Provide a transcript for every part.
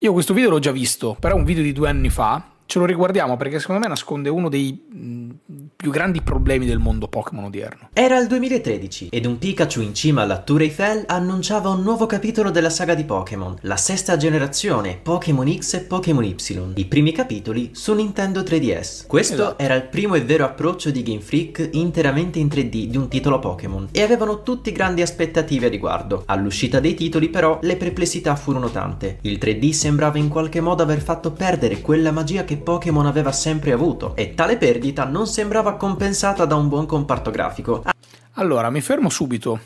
Io questo video l'ho già visto, però è un video di due anni fa, ce lo riguardiamo perché secondo me nasconde uno dei più grandi problemi del mondo Pokémon odierno. Era il 2013 ed un Pikachu in cima alla Tour Eiffel annunciava un nuovo capitolo della saga di Pokémon, la sesta generazione, Pokémon X e Pokémon Y, i primi capitoli su Nintendo 3DS. Questo esatto. era il primo e vero approccio di Game Freak interamente in 3D di un titolo Pokémon e avevano tutti grandi aspettative a riguardo. All'uscita dei titoli però le perplessità furono tante. Il 3D sembrava in qualche modo aver fatto perdere quella magia che Pokémon aveva sempre avuto e tale perdita non sembrava compensata da un buon comparto grafico. Allora, mi fermo subito,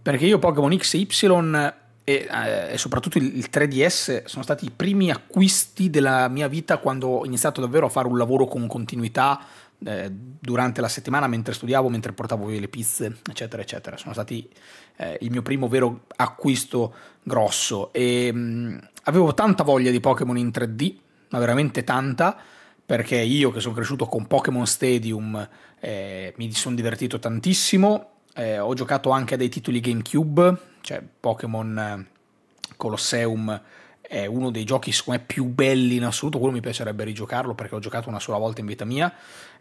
perché io Pokémon XY e, eh, soprattutto il, 3DS sono stati i primi acquisti della mia vita quando ho iniziato davvero a fare un lavoro con continuità eh, durante la settimana mentre studiavo, mentre portavo via le pizze, eccetera, eccetera. Sono stati eh, il mio primo vero acquisto grosso e mh, mm, avevo tanta voglia di Pokémon in 3D ma veramente tanta, perché io che sono cresciuto con Pokémon Stadium eh, mi sono divertito tantissimo, eh, ho giocato anche a dei titoli GameCube, cioè Pokémon eh, Colosseum è uno dei giochi secondo me più belli in assoluto, quello mi piacerebbe rigiocarlo perché ho giocato una sola volta in vita mia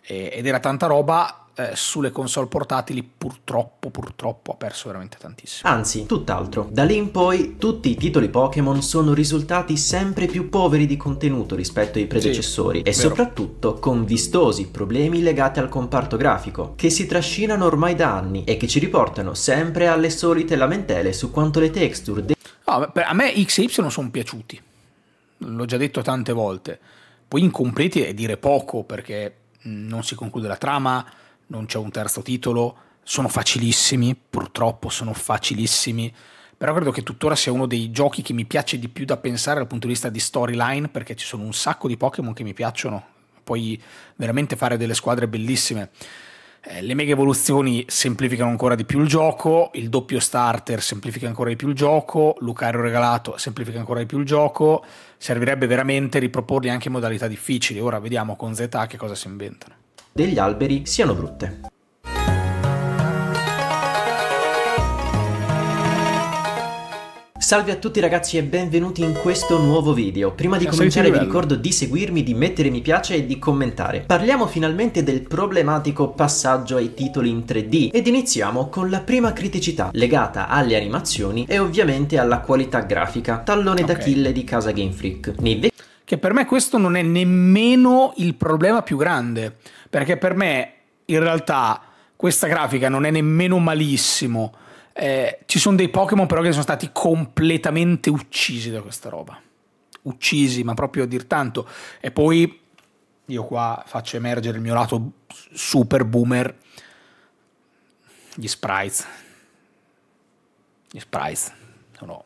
eh, ed era tanta roba, eh, sulle console portatili purtroppo, purtroppo ha perso veramente tantissimo. Anzi, tutt'altro. Da lì in poi tutti i titoli Pokémon sono risultati sempre più poveri di contenuto rispetto ai predecessori sì, e vero. soprattutto con vistosi problemi legati al comparto grafico, che si trascinano ormai da anni e che ci riportano sempre alle solite lamentele su quanto le texture... De- No, a me X e Y sono piaciuti, l'ho già detto tante volte. Poi incompleti è dire poco perché mm, non si conclude la trama, non c'è un terzo titolo, sono facilissimi, purtroppo sono facilissimi, però credo che tuttora sia uno dei giochi che mi piace di più da pensare dal punto di vista di storyline perché ci sono un sacco di Pokémon che mi piacciono, puoi veramente fare delle squadre bellissime. Eh, le mega evoluzioni semplificano ancora di più il gioco, il doppio starter semplifica ancora di più il gioco, Lucario regalato semplifica ancora di più il gioco, servirebbe veramente riproporli anche in modalità difficili, ora vediamo con Z che cosa si inventano. Degli alberi siano brutte. Salve a tutti ragazzi e benvenuti in questo nuovo video. Prima di cominciare vi ricordo di seguirmi, di mettere mi piace e di commentare. Parliamo finalmente del problematico passaggio ai titoli in 3D ed iniziamo con la prima criticità legata alle animazioni e ovviamente alla qualità grafica, tallone okay. d'Achille di casa Game Freak. Nei che per me questo non è nemmeno il problema più grande, perché per me in realtà questa grafica non è nemmeno malissimo eh, ci sono dei Pokémon però che sono stati completamente uccisi da questa roba. Uccisi, ma proprio a dir tanto. E poi io qua faccio emergere il mio lato super boomer. Gli sprites. Gli sprites sono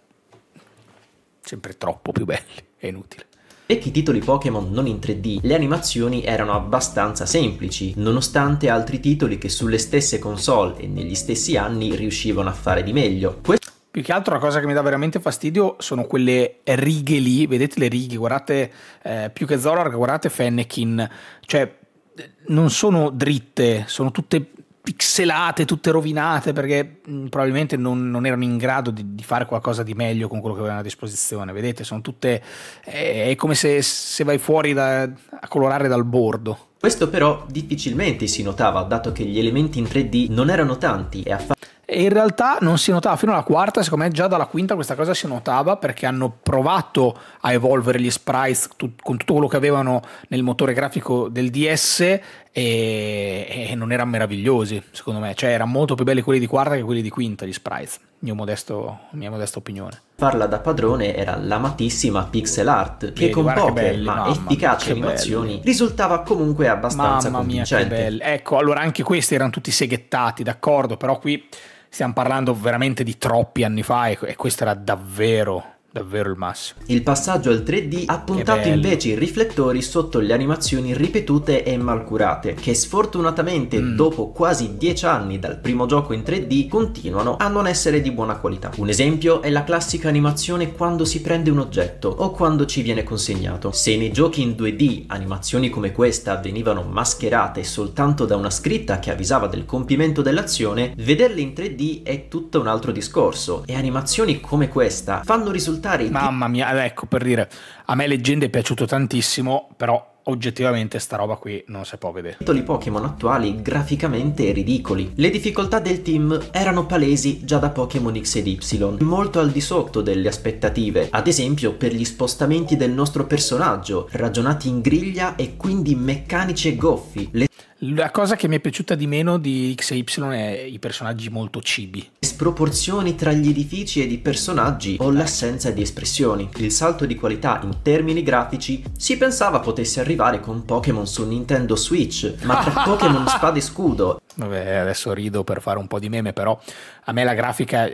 sempre troppo più belli, è inutile. Vecchi titoli Pokémon non in 3D, le animazioni erano abbastanza semplici, nonostante altri titoli che sulle stesse console e negli stessi anni riuscivano a fare di meglio. Que- più che altro la cosa che mi dà veramente fastidio sono quelle righe lì, vedete le righe, guardate eh, più che Zorar, guardate Fennekin, cioè eh, non sono dritte, sono tutte pixelate, tutte rovinate, perché mh, mm, probabilmente non, non, erano in grado di, di, fare qualcosa di meglio con quello che avevano a disposizione. Vedete, sono tutte. Eh, è come se, se vai fuori da, a colorare dal bordo. Questo però difficilmente si notava, dato che gli elementi in 3D non erano tanti e affatto e in realtà non si notava fino alla quarta, secondo me già dalla quinta questa cosa si notava perché hanno provato a evolvere gli sprites tut- con tutto quello che avevano nel motore grafico del DS e, e non erano meravigliosi, secondo me. Cioè erano molto più belli quelli di quarta che quelli di quinta, gli sprites, mio modesto, mia modesta opinione. Parla da padrone era l'amatissima pixel art che Vedi, con poche belli, ma mamma, efficaci animazioni belli. risultava comunque abbastanza mamma mia, che belli. Ecco, allora anche questi erano tutti seghettati, d'accordo, però qui stiamo parlando veramente di troppi anni fa e, e questo era davvero davvero il massimo. Il passaggio al 3D ha puntato invece i riflettori sotto le animazioni ripetute e malcurate, che sfortunatamente mm. dopo quasi 10 anni dal primo gioco in 3D continuano a non essere di buona qualità. Un esempio è la classica animazione quando si prende un oggetto o quando ci viene consegnato. Se nei giochi in 2D animazioni come questa venivano mascherate soltanto da una scritta che avvisava del compimento dell'azione, vederle in 3D è tutto un altro discorso e animazioni come questa fanno risultare raccontare. Mamma mia, eh, ecco per dire, a me leggenda è piaciuto tantissimo, però oggettivamente sta roba qui non si può vedere. I Pokémon attuali graficamente ridicoli. Le difficoltà del team erano palesi già da Pokémon X ed Y, molto al di sotto delle aspettative, ad esempio per gli spostamenti del nostro personaggio, ragionati in griglia e quindi meccanici e goffi. Le la cosa che mi è piaciuta di meno di XY è i personaggi molto cibi. Sproporzioni tra gli edifici ed i personaggi o l'assenza di espressioni. Il salto di qualità in termini grafici si pensava potesse arrivare con Pokémon su Nintendo Switch, ma tra Pokémon Spada e Scudo. Vabbè, adesso rido per fare un po' di meme, però a me la grafica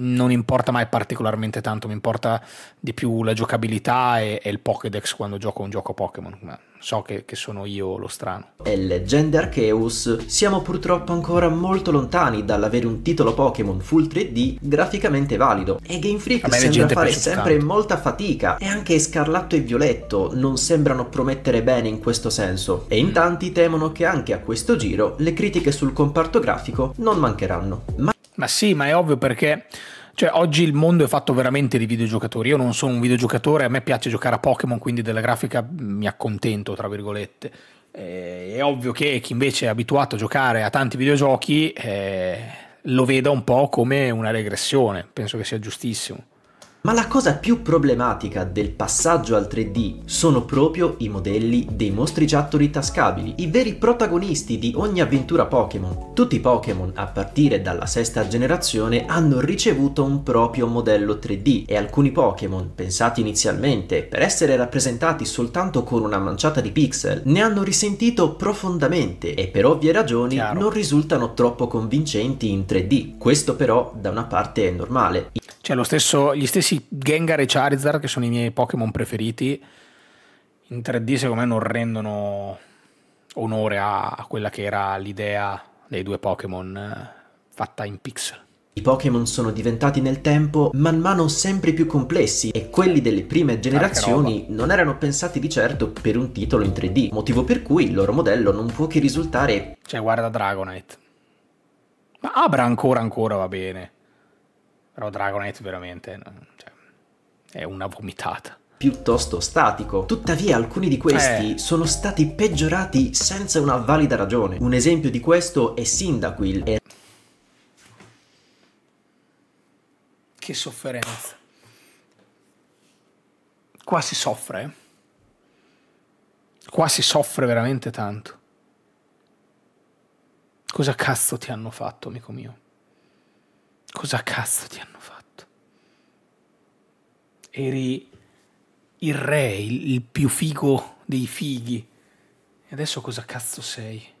non importa mai particolarmente tanto, mi importa di più la giocabilità e, e il Pokédex quando gioco un gioco Pokémon so che, che, sono io lo strano. E leggende Arceus, siamo purtroppo ancora molto lontani dall'avere un titolo Pokémon full 3D graficamente valido e Game Freak sembra fare sempre tanto. molta fatica e anche Scarlatto e Violetto non sembrano promettere bene in questo senso e in mm. tanti temono che anche a questo giro le critiche sul comparto grafico non mancheranno. Ma, ma sì, ma è ovvio perché cioè, oggi il mondo è fatto veramente di videogiocatori. Io non sono un videogiocatore, a me piace giocare a Pokémon, quindi della grafica mm, mi accontento, tra virgolette. Eh, è ovvio che chi invece è abituato a giocare a tanti videogiochi eh, lo veda un po' come una regressione. Penso che sia giustissimo. Ma la cosa più problematica del passaggio al 3D sono proprio i modelli dei mostri giattoli tascabili, i veri protagonisti di ogni avventura Pokémon. Tutti i Pokémon, a partire dalla sesta generazione, hanno ricevuto un proprio modello 3D e alcuni Pokémon, pensati inizialmente per essere rappresentati soltanto con una manciata di pixel, ne hanno risentito profondamente e per ovvie ragioni Chiaro. non risultano troppo convincenti in 3D. Questo però da una parte è normale. Cioè stesso, gli stessi Gengar e Charizard, che sono i miei Pokémon preferiti, in 3D secondo me non rendono onore a, a quella che era l'idea dei due Pokémon eh, fatta in pixel. I Pokémon sono diventati nel tempo man mano sempre più complessi e quelli delle prime generazioni non erano pensati di certo per un titolo in 3D, motivo per cui il loro modello non può che risultare... Cioè guarda Dragonite. Ma Abra ancora ancora va bene. Però Dragonite veramente cioè, è una vomitata piuttosto statico. Tuttavia alcuni di questi eh. sono stati peggiorati senza una valida ragione. Un esempio di questo è Syndaquil. E... Che sofferenza. Qua si soffre. Eh. Qua si soffre veramente tanto. Cosa cazzo ti hanno fatto, amico mio? Cosa cazzo ti hanno fatto? Eri il re, il più figo dei fighi. E adesso cosa cazzo sei?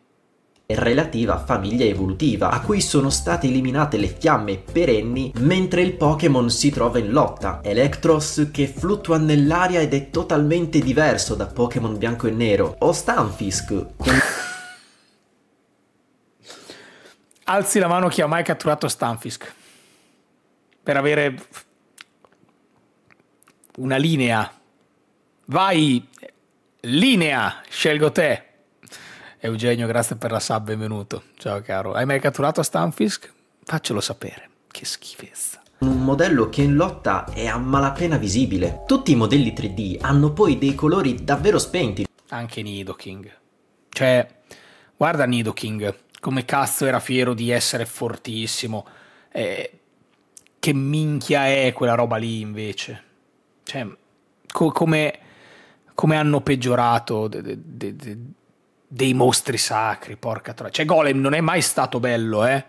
relativa famiglia evolutiva, a cui sono state eliminate le fiamme perenni mentre il Pokémon si trova in lotta. Electros che fluttua nell'aria ed è totalmente diverso da Pokémon bianco e nero, o Stunfisk. Con... alzi la mano chi ha mai catturato Stanfisk per avere una linea. Vai, linea, scelgo te. Eugenio, grazie per la sub, benvenuto. Ciao caro. Hai mai catturato Stanfisk? Faccelo sapere. Che schifezza un modello che in lotta è a malapena visibile. Tutti i modelli 3D hanno poi dei colori davvero spenti. Anche Nidoking. Cioè, guarda Nidoking come cazzo era fiero di essere fortissimo. Eh, che minchia è quella roba lì invece? Cioè, co come, come, hanno peggiorato de de de dei mostri sacri, porca troia. Cioè, Golem non è mai stato bello, eh?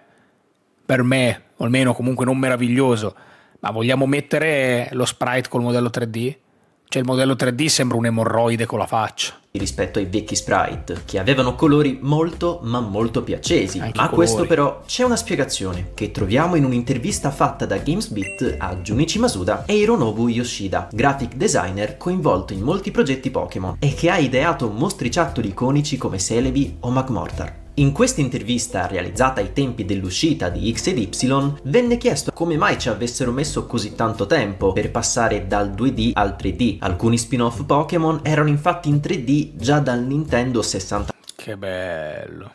Per me, o almeno comunque non meraviglioso. Ma vogliamo mettere lo sprite col modello 3D? Cioè il modello 3D sembra un emorroide con la faccia. Rispetto ai vecchi sprite, che avevano colori molto ma molto piacesi. Anche a questo però c'è una spiegazione, che troviamo in un'intervista fatta da GamesBeat a Junichi Masuda e Hironobu Yoshida, graphic designer coinvolto in molti progetti Pokémon, e che ha ideato mostriciattoli iconici come Celebi o McMortar. In questa intervista, realizzata ai tempi dell'uscita di X ed Y, venne chiesto come mai ci avessero messo così tanto tempo per passare dal 2D al 3D. Alcuni spin-off Pokémon erano infatti in 3D già dal Nintendo 60. Che bello.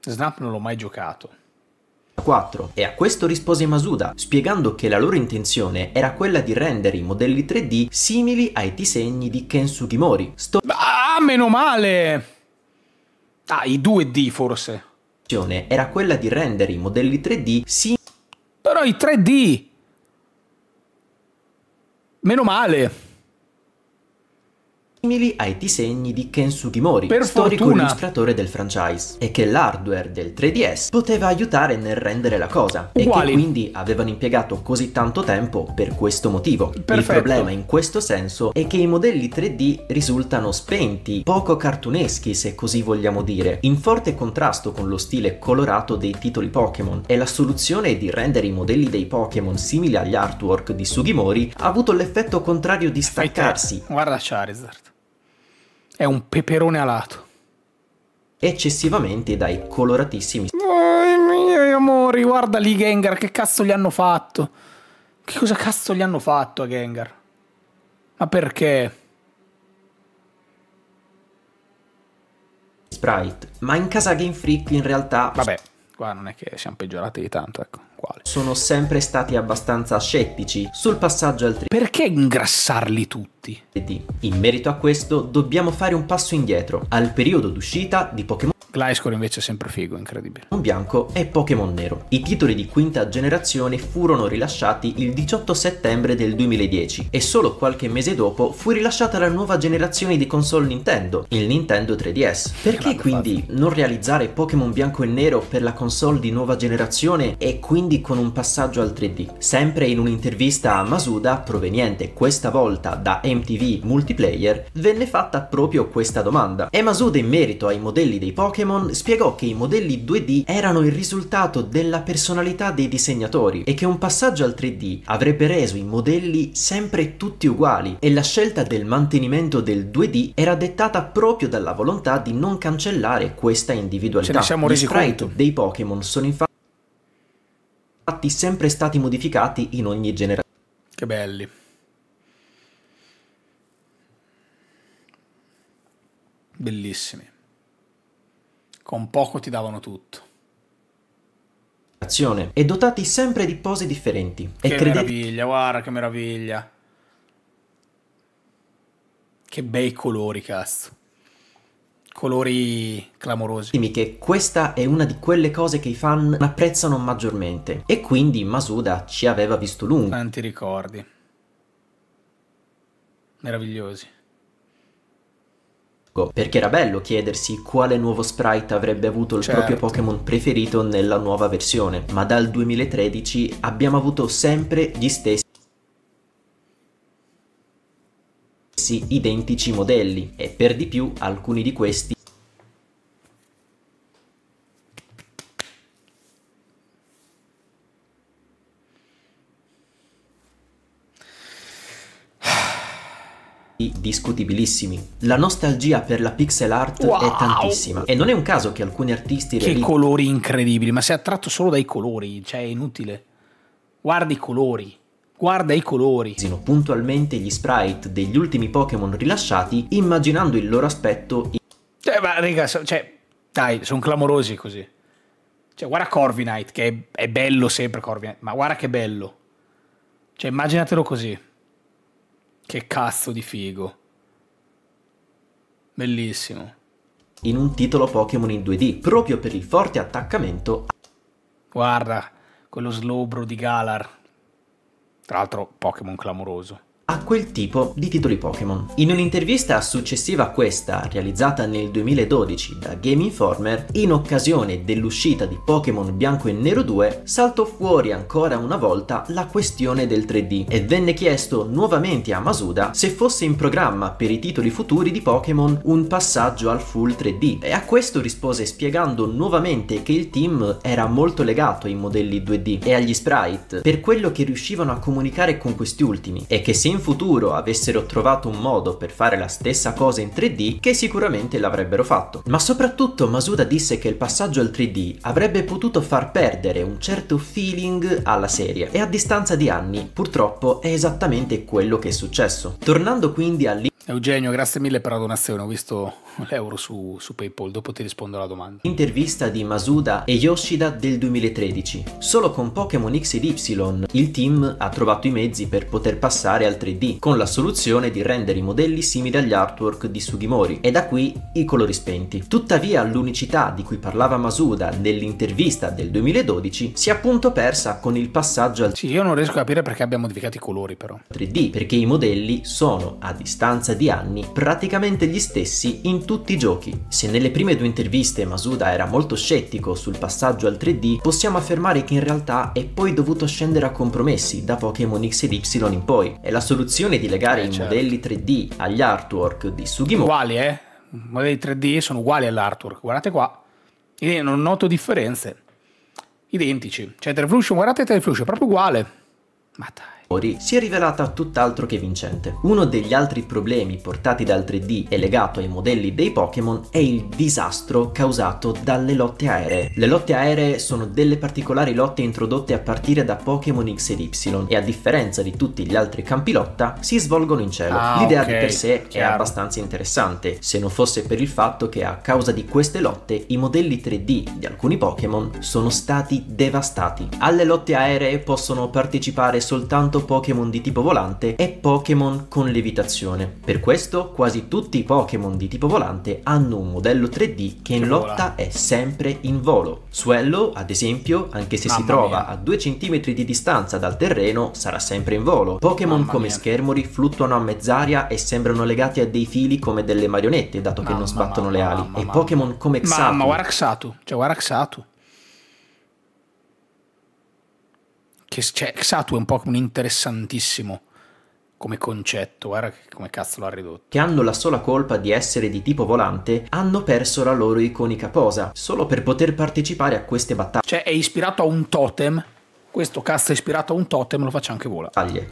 Snap non l'ho mai giocato. 4. E a questo rispose Masuda, spiegando che la loro intenzione era quella di rendere i modelli 3D simili ai disegni di Ken Sugimori. Sto- ah, meno male! Ah, i 2D forse. Era quella di rendere i modelli 3D sì. Però i 3D! Meno male! simili ai disegni di Ken Sugimori, per storico fortuna. illustratore del franchise, e che l'hardware del 3DS poteva aiutare nel rendere la cosa, Uguali. e che quindi avevano impiegato così tanto tempo per questo motivo. Perfetto. Il problema in questo senso è che i modelli 3D risultano spenti, poco cartuneschi se così vogliamo dire, in forte contrasto con lo stile colorato dei titoli Pokémon, e la soluzione di rendere i modelli dei Pokémon simili agli artwork di Sugimori ha avuto l'effetto contrario di staccarsi. Guarda Charizard. È un peperone alato. Eccessivamente dai coloratissimi. Oh, miei amori, guarda lì Gengar, che cazzo gli hanno fatto? Che cosa cazzo gli hanno fatto a Gengar? Ma perché? Sprite. Ma in casa Game Freak in realtà... Vabbè, qua non è che siamo peggiorati di tanto, ecco quale. Sono sempre stati abbastanza scettici sul passaggio al 3 Perché ingrassarli tutti? In merito a questo dobbiamo fare un passo indietro al periodo d'uscita di Pokémon Gliscor invece è sempre figo, incredibile. Pokémon bianco e Pokémon nero. I titoli di quinta generazione furono rilasciati il 18 settembre del 2010 e solo qualche mese dopo fu rilasciata la nuova generazione di console Nintendo, il Nintendo 3DS. Perché quindi non realizzare Pokémon bianco e nero per la console di nuova generazione e quindi con un passaggio al 3D? Sempre in un'intervista a Masuda, proveniente questa volta da MTV Multiplayer, venne fatta proprio questa domanda. E Masuda in merito ai modelli dei Pokémon Pokémon spiegò che i modelli 2D erano il risultato della personalità dei disegnatori e che un passaggio al 3D avrebbe reso i modelli sempre tutti uguali e la scelta del mantenimento del 2D era dettata proprio dalla volontà di non cancellare questa individualità. Ce ne siamo resi Gli sprite dei Pokémon sono infatti sempre stati modificati in ogni generazione. Che belli. Bellissimi con poco ti davano tutto. Azione. E dotati sempre di pose differenti. Che e crede... meraviglia, guarda che meraviglia. Che bei colori, cazzo. Colori clamorosi. Dimmi Che questa è una di quelle cose che i fan apprezzano maggiormente. E quindi Masuda ci aveva visto lungo. Tanti ricordi. Meravigliosi gioco, ecco, perché era bello chiedersi quale nuovo sprite avrebbe avuto il certo. proprio Pokémon preferito nella nuova versione, ma dal 2013 abbiamo avuto sempre gli stessi identici modelli e per di più alcuni di questi discutibilissimi. La nostalgia per la pixel art wow. è tantissima e non è un caso che alcuni artisti... Che reali... colori incredibili, ma sei attratto solo dai colori, cioè è inutile. Guarda i colori. Guarda i colori. Sino Puntualmente gli sprite degli ultimi Pokémon rilasciati, immaginando il loro aspetto. In... Cioè, ma raga, so, cioè, dai, sono clamorosi così. Cioè, guarda Corviknight, che è, è bello sempre Corviknight, ma guarda che bello. Cioè, immaginatelo così. Che cazzo di figo. Bellissimo. In un titolo Pokémon in 2D, proprio per il forte attaccamento. Guarda, quello slobro di Galar. Tra l'altro Pokémon clamoroso a quel tipo di titoli Pokémon. In un'intervista successiva a questa, realizzata nel 2012 da Game Informer, in occasione dell'uscita di Pokémon Bianco e Nero 2, saltò fuori ancora una volta la questione del 3D e venne chiesto nuovamente a Masuda se fosse in programma per i titoli futuri di Pokémon un passaggio al full 3D e a questo rispose spiegando nuovamente che il team era molto legato ai modelli 2D e agli sprite per quello che riuscivano a comunicare con questi ultimi e che se in futuro avessero trovato un modo per fare la stessa cosa in 3D, che sicuramente l'avrebbero fatto. Ma soprattutto Masuda disse che il passaggio al 3D avrebbe potuto far perdere un certo feeling alla serie e a distanza di anni purtroppo è esattamente quello che è successo. Tornando quindi all'inizio Eugenio, grazie mille per la donazione, ho visto l'euro su, su, PayPal, dopo ti rispondo alla domanda. Intervista di Masuda e Yoshida del 2013. Solo con Pokémon X ed Y il team ha trovato i mezzi per poter passare al 3D 3D, con la soluzione di rendere i modelli simili agli artwork di Sugimori, e da qui i colori spenti. Tuttavia l'unicità di cui parlava Masuda nell'intervista del 2012 si è appunto persa con il passaggio al... Sì, io non riesco a capire perché abbia modificato i colori però. 3D, perché i modelli sono, a distanza di anni, praticamente gli stessi in tutti i giochi. Se nelle prime due interviste Masuda era molto scettico sul passaggio al 3D, possiamo affermare che in realtà è poi dovuto scendere a compromessi da Pokémon X ed Y in poi, È la soluzione soluzione di legare eh, i certo. modelli 3D agli artwork di Sugimori. Uguali, eh? I modelli 3D sono uguali all'artwork, guardate qua. Io non noto differenze. Identici. Cioè, Terflution, guardate Terflution, è proprio uguale. Ma dai. Ori si è rivelata tutt'altro che vincente. Uno degli altri problemi portati dal 3D e legato ai modelli dei Pokémon è il disastro causato dalle lotte aeree. Le lotte aeree sono delle particolari lotte introdotte a partire da Pokémon X ed Y e a differenza di tutti gli altri campi lotta si svolgono in cielo. Ah, L'idea okay, di per sé chiaro. è abbastanza interessante, se non fosse per il fatto che a causa di queste lotte i modelli 3D di alcuni Pokémon sono stati devastati. Alle lotte aeree possono partecipare soltanto soltanto Pokémon di tipo volante è Pokémon con levitazione. Per questo quasi tutti i Pokémon di tipo volante hanno un modello 3D che in che lotta vola. è sempre in volo. Suello, ad esempio, anche se Mamma si trova mia. a 2 cm di distanza dal terreno, sarà sempre in volo. Pokémon come mia. Schermori fluttuano a mezz'aria e sembrano legati a dei fili come delle marionette, dato che Mamma non sbattono le ali. e Pokémon come Xatu. Mamma, guarda Xatu, cioè guarda Xatu. che cioè, Xatu è un po' interessantissimo come concetto, guarda come cazzo l'ha ridotto. Che hanno la sola colpa di essere di tipo volante, hanno perso la loro iconica posa, solo per poter partecipare a queste battaglie. Cioè è ispirato a un totem questo cast è ispirato a un totem, lo faccio anche vola.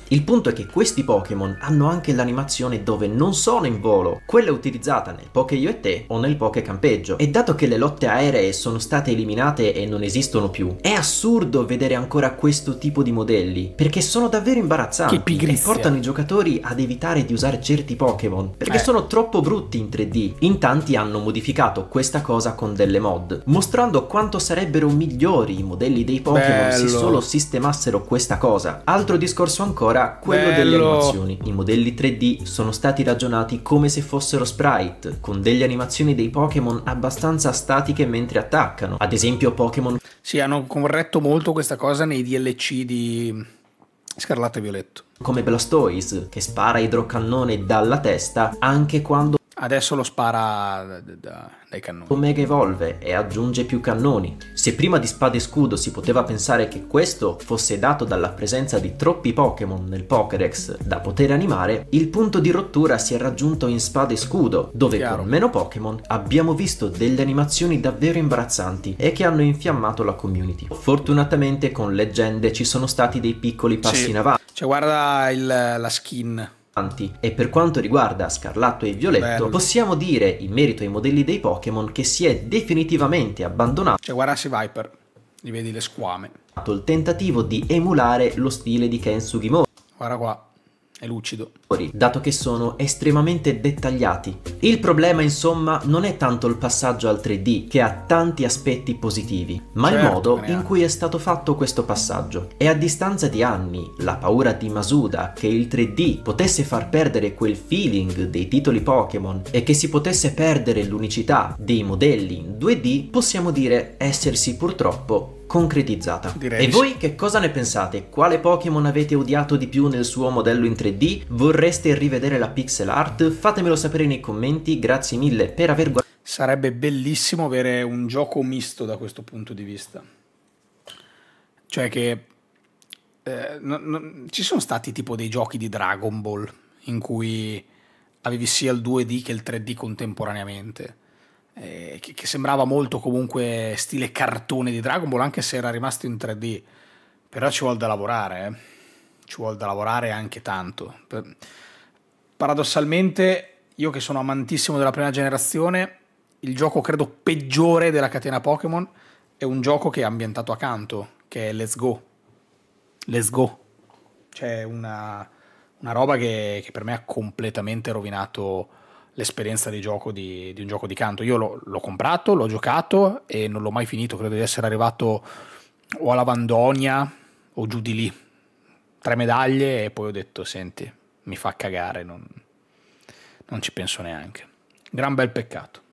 Il punto è che questi Pokémon hanno anche l'animazione dove non sono in volo, quella utilizzata nel Poké Io e Te o nel Poké Campeggio. E dato che le lotte aeree sono state eliminate e non esistono più, è assurdo vedere ancora questo tipo di modelli, perché sono davvero imbarazzanti. Che pigrizia. E portano i giocatori ad evitare di usare certi Pokémon, perché eh. sono troppo brutti in 3D. In tanti hanno modificato questa cosa con delle mod, mostrando quanto sarebbero migliori i modelli dei Pokémon se solo sistemassero questa cosa. Altro discorso ancora, quello Bello. delle animazioni. I modelli 3D sono stati ragionati come se fossero sprite, con delle animazioni dei Pokémon abbastanza statiche mentre attaccano. Ad esempio Pokémon... Sì, hanno corretto molto questa cosa nei DLC di Scarlatto e Violetto. Come Blastoise, che spara idrocannone dalla testa anche quando Adesso lo spara dai cannoni. Omega evolve e aggiunge più cannoni. Se prima di Spada e Scudo si poteva pensare che questo fosse dato dalla presenza di troppi Pokémon nel Pokédex da poter animare, il punto di rottura si è raggiunto in Spada e Scudo, dove Chiaro. con meno Pokémon abbiamo visto delle animazioni davvero imbarazzanti e che hanno infiammato la community. Fortunatamente con Leggende ci sono stati dei piccoli passi sì. in avanti. Cioè guarda il, la skin e per quanto riguarda Scarlatto e Violetto, Bello. possiamo dire in merito ai modelli dei Pokémon che si è definitivamente abbandonato. Cioè, guardassi Viper, li vedi le squame. Il tentativo di emulare lo stile di Ken Sugimori. Guarda qua, è lucido dato che sono estremamente dettagliati. Il problema insomma non è tanto il passaggio al 3D che ha tanti aspetti positivi, ma certo, il modo in cui è stato fatto questo passaggio. E a distanza di anni la paura di Masuda che il 3D potesse far perdere quel feeling dei titoli Pokémon e che si potesse perdere l'unicità dei modelli in 2D possiamo dire essersi purtroppo concretizzata. Direi. E voi che cosa ne pensate? Quale Pokémon avete odiato di più nel suo modello in 3D? Vorrei vorreste rivedere la pixel art? Fatemelo sapere nei commenti, grazie mille per aver guardato. Sarebbe bellissimo avere un gioco misto da questo punto di vista. Cioè che eh, no, no, ci sono stati tipo dei giochi di Dragon Ball in cui avevi sia il 2D che il 3D contemporaneamente. Eh, che, che, sembrava molto comunque stile cartone di Dragon Ball, anche se era rimasto in 3D. Però ci vuole da lavorare, eh ci vuole da lavorare anche tanto. Paradossalmente, io che sono amantissimo della prima generazione, il gioco credo peggiore della catena Pokémon è un gioco che è ambientato a canto, che è Let's Go. Let's Go. C'è una, una, roba che, che, per me ha completamente rovinato l'esperienza di gioco di, di, un gioco di canto. Io l'ho comprato, l'ho giocato e non l'ho mai finito, credo di essere arrivato o alla Vandonia o giù di lì tre medaglie e poi ho detto senti, mi fa cagare, non, non ci penso neanche. Gran bel peccato.